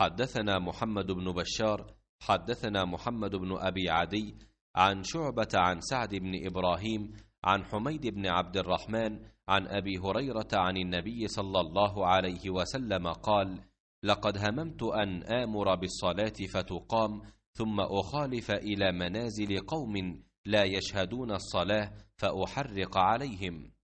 حدثنا محمد بن بشار حدثنا محمد بن أبي عدي عن شعبة عن سعد بن إبراهيم عن حميد بن عبد الرحمن عن أبي هريرة عن النبي صلى الله عليه وسلم قال لقد هممت أن آمر بالصلاة فتقام ثم أخالف إلى منازل قوم لا يشهدون الصلاة فأحرق عليهم